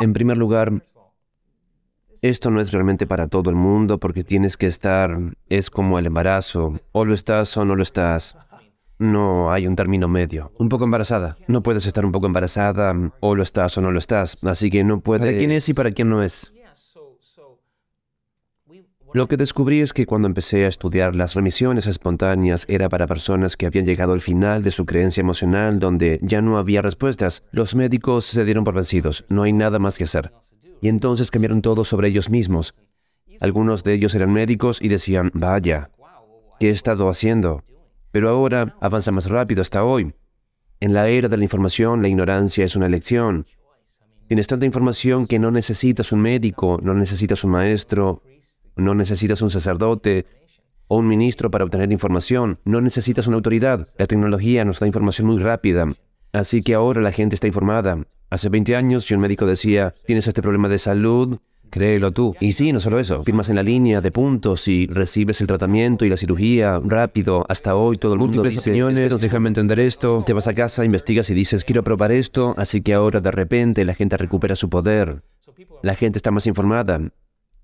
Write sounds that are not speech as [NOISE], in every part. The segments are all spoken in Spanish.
En primer lugar, esto no es realmente para todo el mundo porque tienes que estar, es como el embarazo, o lo estás o no lo estás. No hay un término medio. Un poco embarazada. No puedes estar un poco embarazada, o lo estás o no lo estás. Así que no puedes... ¿Para quién es y para quién no es? Lo que descubrí es que cuando empecé a estudiar las remisiones espontáneas era para personas que habían llegado al final de su creencia emocional donde ya no había respuestas. Los médicos se dieron por vencidos, no hay nada más que hacer. Y entonces cambiaron todo sobre ellos mismos. Algunos de ellos eran médicos y decían, vaya, ¿qué he estado haciendo? Pero ahora avanza más rápido hasta hoy. En la era de la información, la ignorancia es una elección. Tienes tanta información que no necesitas un médico, no necesitas un maestro, no necesitas un sacerdote o un ministro para obtener información. No necesitas una autoridad. La tecnología nos da información muy rápida. Así que ahora la gente está informada. Hace 20 años, si un médico decía, tienes este problema de salud, créelo tú. Y sí, no solo eso. Firmas en la línea de puntos y recibes el tratamiento y la cirugía rápido. Hasta hoy todo el mundo Múltiples opiniones, déjame entender esto. Te vas a casa, investigas y dices, quiero probar esto. Así que ahora de repente la gente recupera su poder. La gente está más informada.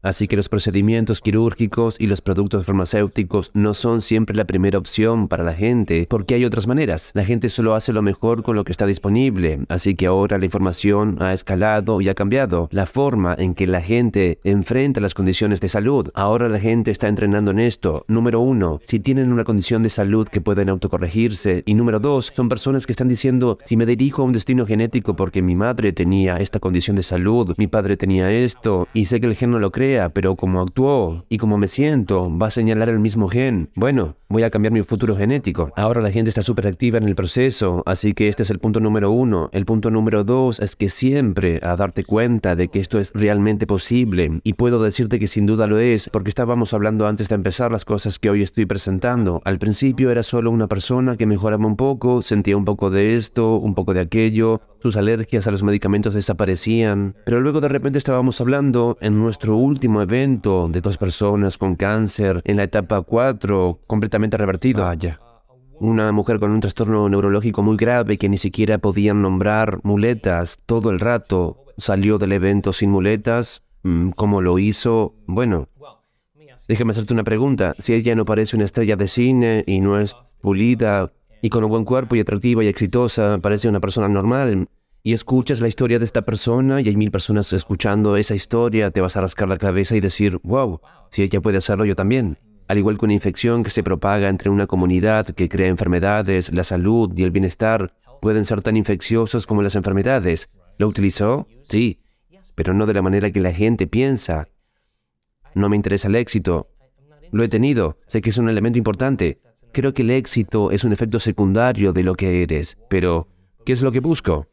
Así que los procedimientos quirúrgicos y los productos farmacéuticos no son siempre la primera opción para la gente, porque hay otras maneras. La gente solo hace lo mejor con lo que está disponible, así que ahora la información ha escalado y ha cambiado. La forma en que la gente enfrenta las condiciones de salud. Ahora la gente está entrenando en esto. Número uno, si tienen una condición de salud que pueden autocorregirse. Y número dos, son personas que están diciendo, si me dirijo a un destino genético porque mi madre tenía esta condición de salud, mi padre tenía esto, y sé que el gen no lo cree, pero como actuó y como me siento va a señalar el mismo gen. Bueno, voy a cambiar mi futuro genético. Ahora la gente está súper activa en el proceso, así que este es el punto número uno. El punto número dos es que siempre a darte cuenta de que esto es realmente posible. Y puedo decirte que sin duda lo es, porque estábamos hablando antes de empezar las cosas que hoy estoy presentando. Al principio era solo una persona que mejoraba un poco, sentía un poco de esto, un poco de aquello, sus alergias a los medicamentos desaparecían, pero luego de repente estábamos hablando en nuestro último evento de dos personas con cáncer en la etapa 4, completamente revertido. Vaya. Una mujer con un trastorno neurológico muy grave que ni siquiera podían nombrar muletas todo el rato. Salió del evento sin muletas. Mm, ¿Cómo lo hizo? Bueno, déjame hacerte una pregunta. Si ella no parece una estrella de cine y no es pulida y con un buen cuerpo y atractiva y exitosa, parece una persona normal, y escuchas la historia de esta persona y hay mil personas escuchando esa historia, te vas a rascar la cabeza y decir, wow, si ella puede hacerlo, yo también. Al igual que una infección que se propaga entre una comunidad que crea enfermedades, la salud y el bienestar pueden ser tan infecciosos como las enfermedades. ¿Lo utilizó? Sí, pero no de la manera que la gente piensa. No me interesa el éxito. Lo he tenido, sé que es un elemento importante. Creo que el éxito es un efecto secundario de lo que eres, pero ¿qué es lo que busco?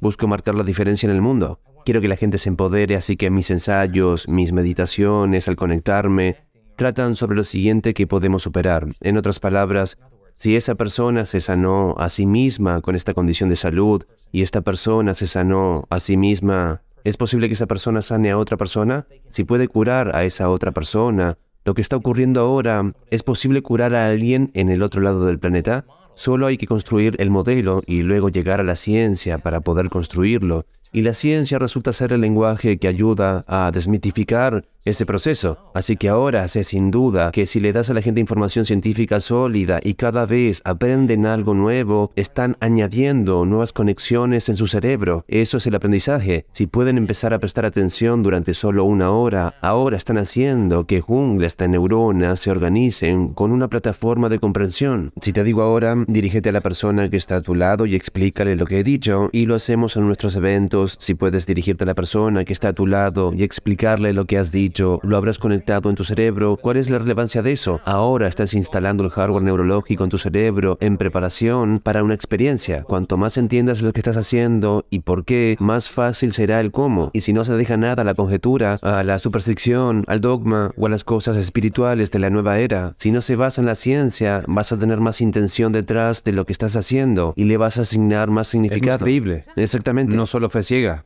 Busco marcar la diferencia en el mundo. Quiero que la gente se empodere, así que mis ensayos, mis meditaciones, al conectarme, tratan sobre lo siguiente que podemos superar. En otras palabras, si esa persona se sanó a sí misma con esta condición de salud y esta persona se sanó a sí misma, ¿es posible que esa persona sane a otra persona? Si puede curar a esa otra persona, lo que está ocurriendo ahora, ¿es posible curar a alguien en el otro lado del planeta? Solo hay que construir el modelo y luego llegar a la ciencia para poder construirlo y la ciencia resulta ser el lenguaje que ayuda a desmitificar ese proceso. Así que ahora sé sin duda que si le das a la gente información científica sólida y cada vez aprenden algo nuevo, están añadiendo nuevas conexiones en su cerebro. Eso es el aprendizaje. Si pueden empezar a prestar atención durante solo una hora, ahora están haciendo que junglas de neuronas se organicen con una plataforma de comprensión. Si te digo ahora, dirígete a la persona que está a tu lado y explícale lo que he dicho y lo hacemos en nuestros eventos si puedes dirigirte a la persona que está a tu lado y explicarle lo que has dicho, lo habrás conectado en tu cerebro, ¿cuál es la relevancia de eso? Ahora estás instalando el hardware neurológico en tu cerebro en preparación para una experiencia. Cuanto más entiendas lo que estás haciendo y por qué, más fácil será el cómo. Y si no se deja nada a la conjetura, a la superstición, al dogma o a las cosas espirituales de la nueva era, si no se basa en la ciencia, vas a tener más intención detrás de lo que estás haciendo y le vas a asignar más significado. Es Exactamente. No solo fue ciega.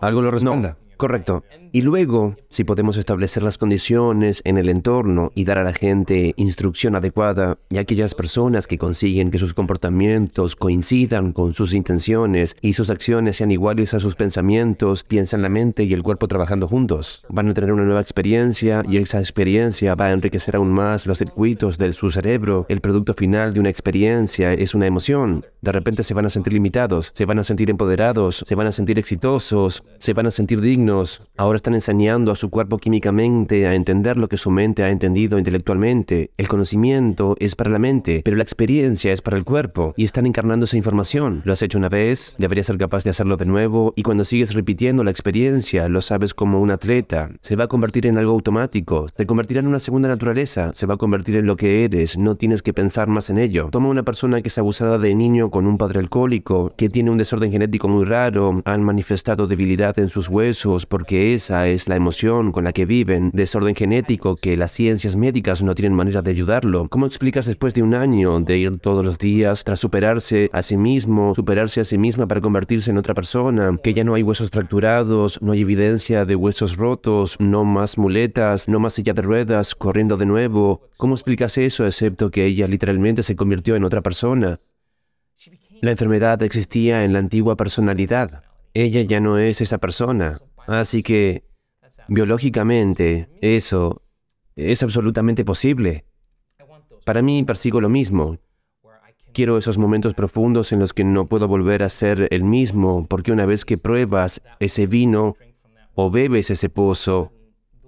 Algo lo responda. Correcto. Y luego, si podemos establecer las condiciones en el entorno y dar a la gente instrucción adecuada, y aquellas personas que consiguen que sus comportamientos coincidan con sus intenciones y sus acciones sean iguales a sus pensamientos, piensan la mente y el cuerpo trabajando juntos, van a tener una nueva experiencia y esa experiencia va a enriquecer aún más los circuitos de su cerebro. El producto final de una experiencia es una emoción. De repente se van a sentir limitados, se van a sentir empoderados, se van a sentir exitosos, se van a sentir dignos ahora están enseñando a su cuerpo químicamente a entender lo que su mente ha entendido intelectualmente. El conocimiento es para la mente, pero la experiencia es para el cuerpo y están encarnando esa información. Lo has hecho una vez, deberías ser capaz de hacerlo de nuevo y cuando sigues repitiendo la experiencia, lo sabes como un atleta. Se va a convertir en algo automático, se convertirá en una segunda naturaleza, se va a convertir en lo que eres, no tienes que pensar más en ello. Toma una persona que es abusada de niño con un padre alcohólico, que tiene un desorden genético muy raro, han manifestado debilidad en sus huesos, porque esa es la emoción con la que viven, desorden genético que las ciencias médicas no tienen manera de ayudarlo. ¿Cómo explicas después de un año de ir todos los días tras superarse a sí mismo, superarse a sí misma para convertirse en otra persona, que ya no hay huesos fracturados, no hay evidencia de huesos rotos, no más muletas, no más silla de ruedas, corriendo de nuevo? ¿Cómo explicas eso excepto que ella literalmente se convirtió en otra persona? La enfermedad existía en la antigua personalidad. Ella ya no es esa persona. Así que, biológicamente, eso es absolutamente posible. Para mí persigo lo mismo. Quiero esos momentos profundos en los que no puedo volver a ser el mismo, porque una vez que pruebas ese vino o bebes ese pozo,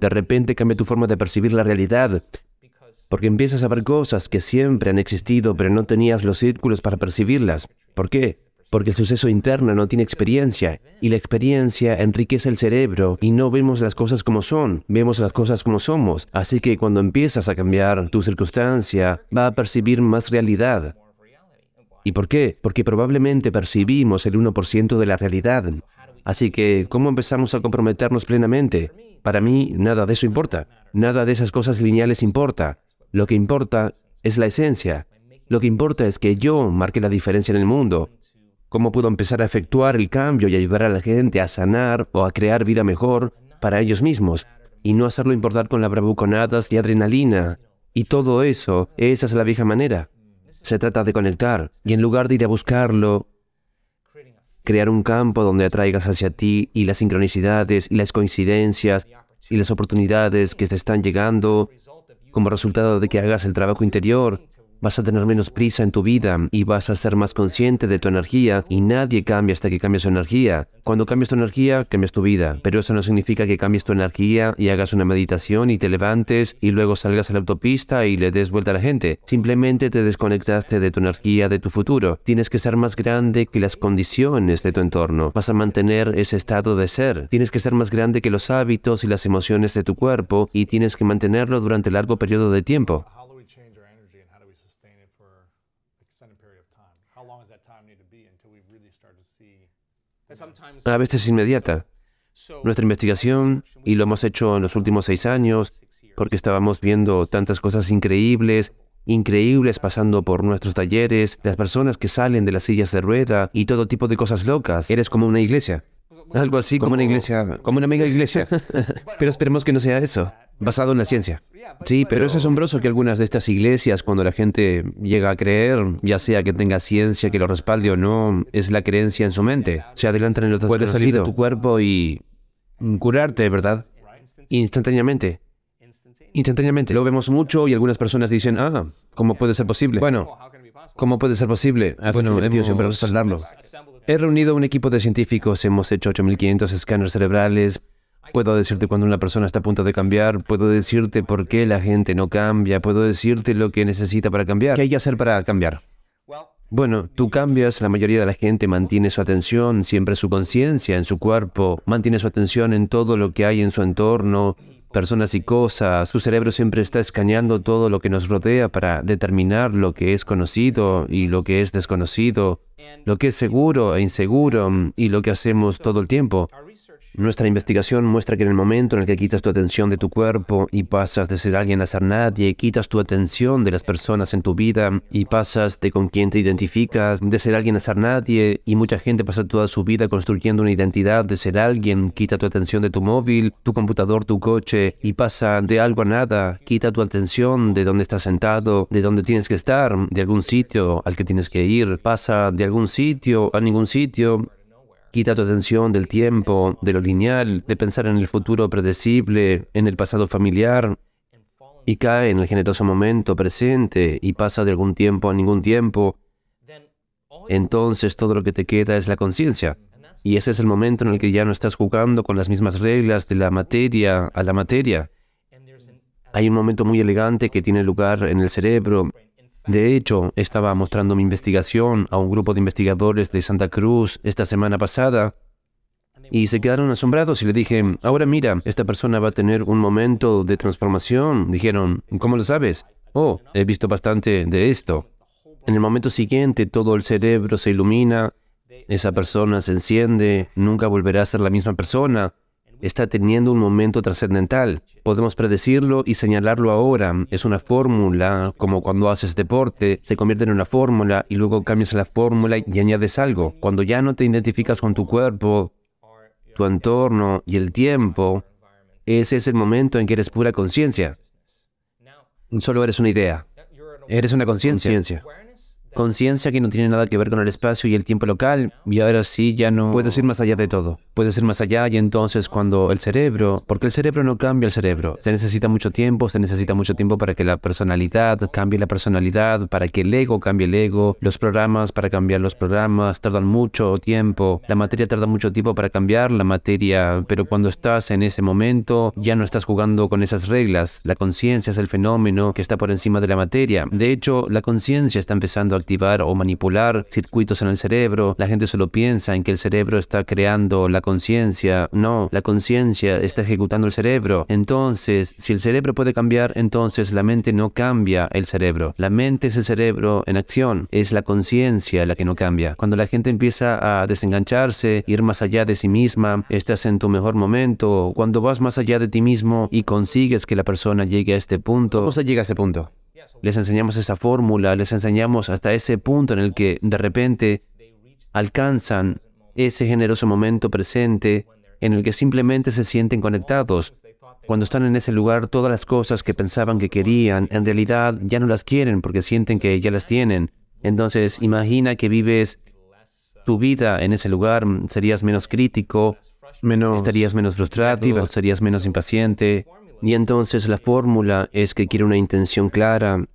de repente cambia tu forma de percibir la realidad, porque empiezas a ver cosas que siempre han existido, pero no tenías los círculos para percibirlas. ¿Por qué? porque el suceso interno no tiene experiencia, y la experiencia enriquece el cerebro y no vemos las cosas como son, vemos las cosas como somos. Así que cuando empiezas a cambiar tu circunstancia, va a percibir más realidad. ¿Y por qué? Porque probablemente percibimos el 1% de la realidad. Así que, ¿cómo empezamos a comprometernos plenamente? Para mí, nada de eso importa. Nada de esas cosas lineales importa. Lo que importa es la esencia. Lo que importa es que yo marque la diferencia en el mundo, cómo puedo empezar a efectuar el cambio y ayudar a la gente a sanar o a crear vida mejor para ellos mismos, y no hacerlo importar con la bravuconadas y adrenalina. Y todo eso, esa es la vieja manera. Se trata de conectar, y en lugar de ir a buscarlo, crear un campo donde atraigas hacia ti y las sincronicidades y las coincidencias y las oportunidades que te están llegando como resultado de que hagas el trabajo interior Vas a tener menos prisa en tu vida y vas a ser más consciente de tu energía y nadie cambia hasta que cambies tu energía. Cuando cambias tu energía, cambias tu vida. Pero eso no significa que cambies tu energía y hagas una meditación y te levantes y luego salgas a la autopista y le des vuelta a la gente. Simplemente te desconectaste de tu energía, de tu futuro. Tienes que ser más grande que las condiciones de tu entorno. Vas a mantener ese estado de ser. Tienes que ser más grande que los hábitos y las emociones de tu cuerpo y tienes que mantenerlo durante largo periodo de tiempo. a veces inmediata. Nuestra investigación, y lo hemos hecho en los últimos seis años, porque estábamos viendo tantas cosas increíbles, increíbles pasando por nuestros talleres, las personas que salen de las sillas de rueda y todo tipo de cosas locas. Eres como una iglesia. Algo así como, como una iglesia, como una mega iglesia. [LAUGHS] Pero esperemos que no sea eso basado en la ciencia. Sí, pero es asombroso que algunas de estas iglesias, cuando la gente llega a creer, ya sea que tenga ciencia que lo respalde o no, es la creencia en su mente. Se adelantan en lo Puedes salir de tu cuerpo y curarte, ¿verdad? Instantáneamente. Instantáneamente. Lo vemos mucho y algunas personas dicen, ah, ¿cómo puede ser posible? Bueno, ¿cómo puede ser posible? bueno, hemos... He reunido un equipo de científicos, hemos hecho 8.500 escáneres cerebrales, Puedo decirte cuando una persona está a punto de cambiar, puedo decirte por qué la gente no cambia, puedo decirte lo que necesita para cambiar. ¿Qué hay que hacer para cambiar? Bueno, tú cambias, la mayoría de la gente mantiene su atención, siempre su conciencia en su cuerpo, mantiene su atención en todo lo que hay en su entorno, personas y cosas, su cerebro siempre está escaneando todo lo que nos rodea para determinar lo que es conocido y lo que es desconocido, lo que es seguro e inseguro mm, y lo que hacemos todo el tiempo. Nuestra investigación muestra que en el momento en el que quitas tu atención de tu cuerpo y pasas de ser alguien a ser nadie, quitas tu atención de las personas en tu vida y pasas de con quién te identificas, de ser alguien a ser nadie, y mucha gente pasa toda su vida construyendo una identidad de ser alguien, quita tu atención de tu móvil, tu computador, tu coche, y pasa de algo a nada, quita tu atención de dónde estás sentado, de dónde tienes que estar, de algún sitio al que tienes que ir, pasa de algún sitio a ningún sitio, Quita tu atención del tiempo, de lo lineal, de pensar en el futuro predecible, en el pasado familiar, y cae en el generoso momento presente y pasa de algún tiempo a ningún tiempo, entonces todo lo que te queda es la conciencia. Y ese es el momento en el que ya no estás jugando con las mismas reglas de la materia a la materia. Hay un momento muy elegante que tiene lugar en el cerebro de hecho, estaba mostrando mi investigación a un grupo de investigadores de Santa Cruz esta semana pasada y se quedaron asombrados y le dije, ahora mira, esta persona va a tener un momento de transformación. Dijeron, ¿cómo lo sabes? Oh, he visto bastante de esto. En el momento siguiente todo el cerebro se ilumina, esa persona se enciende, nunca volverá a ser la misma persona está teniendo un momento trascendental. Podemos predecirlo y señalarlo ahora. Es una fórmula, como cuando haces deporte, se convierte en una fórmula y luego cambias la fórmula y añades algo. Cuando ya no te identificas con tu cuerpo, tu entorno y el tiempo, ese es el momento en que eres pura conciencia. Solo eres una idea. Eres una conciencia conciencia que no tiene nada que ver con el espacio y el tiempo local, y ahora sí ya no... Puedes ir más allá de todo. Puedes ir más allá y entonces cuando el cerebro... Porque el cerebro no cambia el cerebro. Se necesita mucho tiempo, se necesita mucho tiempo para que la personalidad cambie la personalidad, para que el ego cambie el ego, los programas para cambiar los programas, tardan mucho tiempo, la materia tarda mucho tiempo para cambiar la materia, pero cuando estás en ese momento ya no estás jugando con esas reglas. La conciencia es el fenómeno que está por encima de la materia. De hecho, la conciencia está empezando a activar o manipular circuitos en el cerebro. La gente solo piensa en que el cerebro está creando la conciencia. No, la conciencia está ejecutando el cerebro. Entonces, si el cerebro puede cambiar, entonces la mente no cambia el cerebro. La mente es el cerebro en acción. Es la conciencia la que no cambia. Cuando la gente empieza a desengancharse, ir más allá de sí misma, estás en tu mejor momento. Cuando vas más allá de ti mismo y consigues que la persona llegue a este punto, o se llega a ese punto les enseñamos esa fórmula, les enseñamos hasta ese punto en el que de repente alcanzan ese generoso momento presente en el que simplemente se sienten conectados. Cuando están en ese lugar, todas las cosas que pensaban que querían, en realidad ya no las quieren porque sienten que ya las tienen. Entonces, imagina que vives tu vida en ese lugar, serías menos crítico, menos, estarías menos frustrado, serías menos impaciente, y entonces la fórmula es que quiere una intención clara,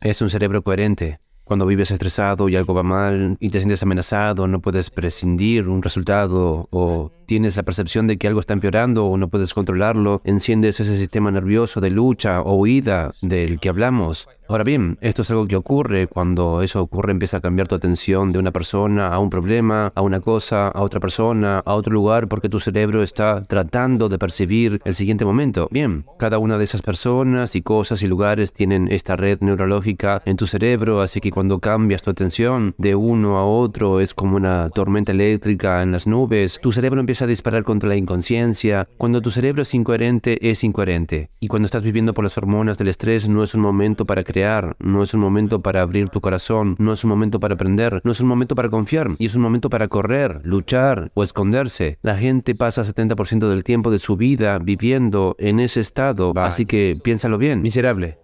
es un cerebro coherente. Cuando vives estresado y algo va mal y te sientes amenazado, no puedes prescindir un resultado o tienes la percepción de que algo está empeorando o no puedes controlarlo, enciendes ese sistema nervioso de lucha o huida del que hablamos Ahora bien, esto es algo que ocurre. Cuando eso ocurre empieza a cambiar tu atención de una persona a un problema, a una cosa, a otra persona, a otro lugar, porque tu cerebro está tratando de percibir el siguiente momento. Bien, cada una de esas personas y cosas y lugares tienen esta red neurológica en tu cerebro, así que cuando cambias tu atención de uno a otro es como una tormenta eléctrica en las nubes, tu cerebro empieza a disparar contra la inconsciencia. Cuando tu cerebro es incoherente, es incoherente. Y cuando estás viviendo por las hormonas del estrés, no es un momento para crear no es un momento para abrir tu corazón, no es un momento para aprender, no es un momento para confiar, y es un momento para correr, luchar o esconderse. La gente pasa 70% del tiempo de su vida viviendo en ese estado, así que piénsalo bien. Miserable.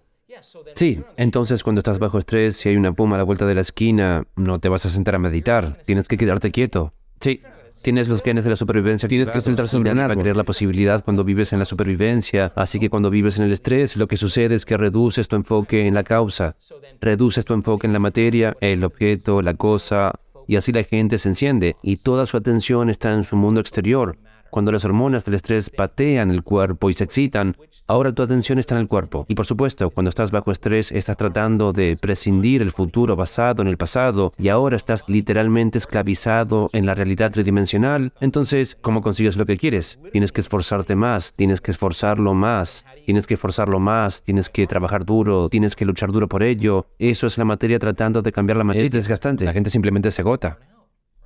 Sí, entonces cuando estás bajo estrés, si hay una puma a la vuelta de la esquina, no te vas a sentar a meditar, tienes que quedarte quieto. Sí, Tienes los genes de la supervivencia. Tienes que centrarse en ganar, creer la posibilidad cuando vives en la supervivencia. Así que cuando vives en el estrés, lo que sucede es que reduces tu enfoque en la causa, reduces tu enfoque en la materia, el objeto, la cosa, y así la gente se enciende y toda su atención está en su mundo exterior, cuando las hormonas del estrés patean el cuerpo y se excitan, ahora tu atención está en el cuerpo. Y por supuesto, cuando estás bajo estrés, estás tratando de prescindir el futuro basado en el pasado y ahora estás literalmente esclavizado en la realidad tridimensional. Entonces, ¿cómo consigues lo que quieres? Tienes que esforzarte más, tienes que esforzarlo más, tienes que esforzarlo más, tienes que trabajar duro, tienes que luchar duro por ello. Eso es la materia tratando de cambiar la materia. Es desgastante, la gente simplemente se agota.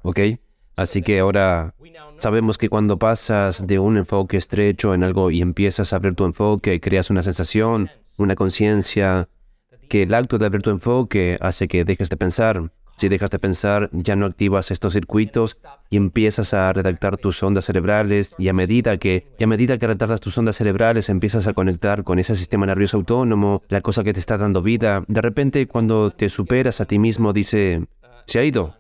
¿Ok? Así que ahora sabemos que cuando pasas de un enfoque estrecho en algo y empiezas a abrir tu enfoque, creas una sensación, una conciencia, que el acto de abrir tu enfoque hace que dejes de pensar. Si dejas de pensar, ya no activas estos circuitos y empiezas a redactar tus ondas cerebrales y a medida que, y a medida que retardas tus ondas cerebrales, empiezas a conectar con ese sistema nervioso autónomo, la cosa que te está dando vida. De repente, cuando te superas a ti mismo, dice, se ha ido,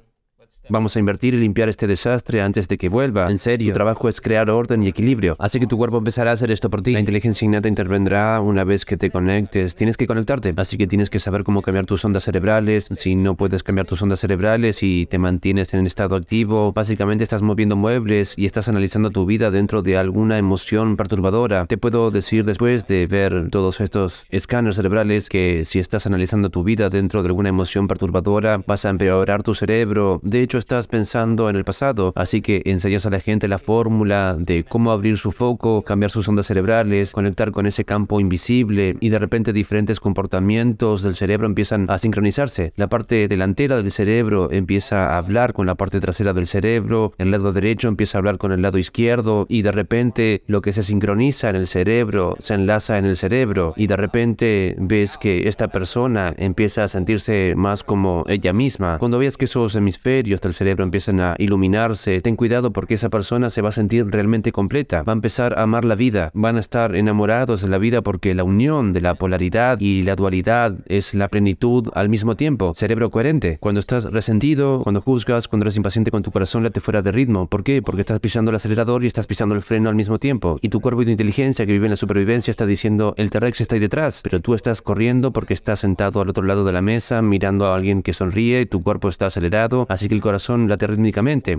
Vamos a invertir y limpiar este desastre antes de que vuelva. En serio. Tu trabajo es crear orden y equilibrio. Así que tu cuerpo empezará a hacer esto por ti. La inteligencia innata intervendrá una vez que te conectes. Tienes que conectarte. Así que tienes que saber cómo cambiar tus ondas cerebrales. Si no puedes cambiar tus ondas cerebrales y te mantienes en estado activo, básicamente estás moviendo muebles y estás analizando tu vida dentro de alguna emoción perturbadora. Te puedo decir después de ver todos estos escáneres cerebrales que si estás analizando tu vida dentro de alguna emoción perturbadora, vas a empeorar tu cerebro. De de hecho estás pensando en el pasado, así que enseñas a la gente la fórmula de cómo abrir su foco, cambiar sus ondas cerebrales, conectar con ese campo invisible y de repente diferentes comportamientos del cerebro empiezan a sincronizarse. La parte delantera del cerebro empieza a hablar con la parte trasera del cerebro, el lado derecho empieza a hablar con el lado izquierdo y de repente lo que se sincroniza en el cerebro se enlaza en el cerebro y de repente ves que esta persona empieza a sentirse más como ella misma. Cuando veas que esos hemisferios nervios del cerebro empiezan a iluminarse. Ten cuidado porque esa persona se va a sentir realmente completa, va a empezar a amar la vida, van a estar enamorados de la vida porque la unión de la polaridad y la dualidad es la plenitud al mismo tiempo. Cerebro coherente. Cuando estás resentido, cuando juzgas, cuando eres impaciente con tu corazón, late fuera de ritmo. ¿Por qué? Porque estás pisando el acelerador y estás pisando el freno al mismo tiempo. Y tu cuerpo y tu inteligencia que vive en la supervivencia está diciendo, el T-Rex está ahí detrás, pero tú estás corriendo porque estás sentado al otro lado de la mesa mirando a alguien que sonríe, y tu cuerpo está acelerado, así que el corazón late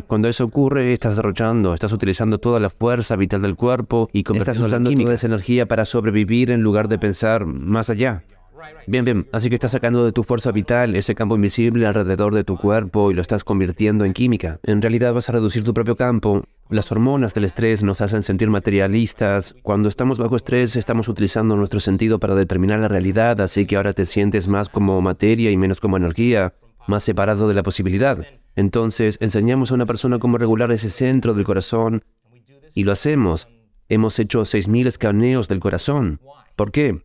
Cuando eso ocurre, estás derrochando, estás utilizando toda la fuerza vital del cuerpo y estás usando toda esa energía para sobrevivir en lugar de pensar más allá. Bien, bien, así que estás sacando de tu fuerza vital ese campo invisible alrededor de tu cuerpo y lo estás convirtiendo en química. En realidad vas a reducir tu propio campo. Las hormonas del estrés nos hacen sentir materialistas. Cuando estamos bajo estrés estamos utilizando nuestro sentido para determinar la realidad, así que ahora te sientes más como materia y menos como energía, más separado de la posibilidad. Entonces enseñamos a una persona cómo regular ese centro del corazón y lo hacemos. Hemos hecho 6.000 escaneos del corazón. ¿Por qué?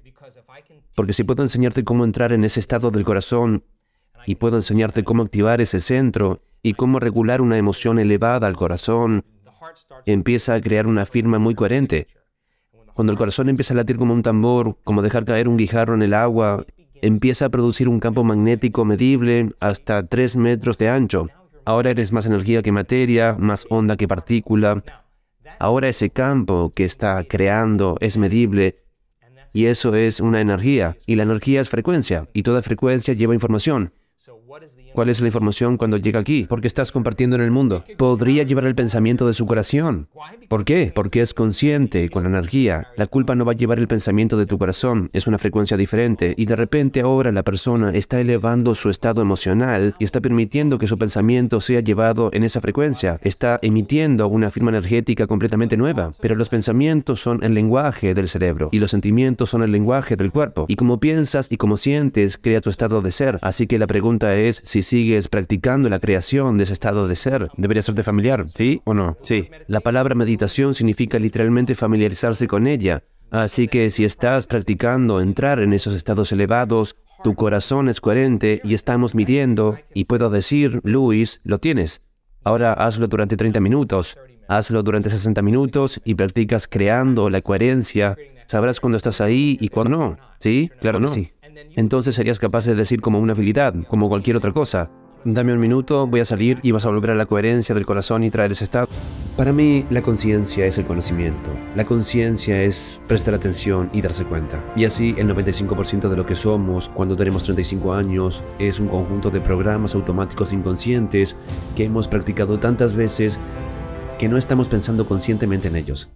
Porque si puedo enseñarte cómo entrar en ese estado del corazón y puedo enseñarte cómo activar ese centro y cómo regular una emoción elevada al corazón, empieza a crear una firma muy coherente. Cuando el corazón empieza a latir como un tambor, como dejar caer un guijarro en el agua, empieza a producir un campo magnético medible hasta 3 metros de ancho. Ahora eres más energía que materia, más onda que partícula. Ahora ese campo que está creando es medible y eso es una energía. Y la energía es frecuencia y toda frecuencia lleva información cuál es la información cuando llega aquí, porque estás compartiendo en el mundo. Podría llevar el pensamiento de su corazón. ¿Por qué? Porque es consciente, con la energía. La culpa no va a llevar el pensamiento de tu corazón, es una frecuencia diferente, y de repente ahora la persona está elevando su estado emocional y está permitiendo que su pensamiento sea llevado en esa frecuencia. Está emitiendo una firma energética completamente nueva, pero los pensamientos son el lenguaje del cerebro y los sentimientos son el lenguaje del cuerpo. Y como piensas y como sientes, crea tu estado de ser. Así que la pregunta es si sigues practicando la creación de ese estado de ser. Debería serte familiar, ¿sí o no? Sí. La palabra meditación significa literalmente familiarizarse con ella. Así que si estás practicando entrar en esos estados elevados, tu corazón es coherente y estamos midiendo, y puedo decir, Luis, lo tienes. Ahora hazlo durante 30 minutos, hazlo durante 60 minutos y practicas creando la coherencia. Sabrás cuando estás ahí y cuando no. ¿Sí? Claro, no. Sí entonces serías capaz de decir como una habilidad, como cualquier otra cosa. Dame un minuto, voy a salir y vas a volver a la coherencia del corazón y traer ese estado. Para mí, la conciencia es el conocimiento. La conciencia es prestar atención y darse cuenta. Y así, el 95% de lo que somos cuando tenemos 35 años es un conjunto de programas automáticos inconscientes que hemos practicado tantas veces que no estamos pensando conscientemente en ellos.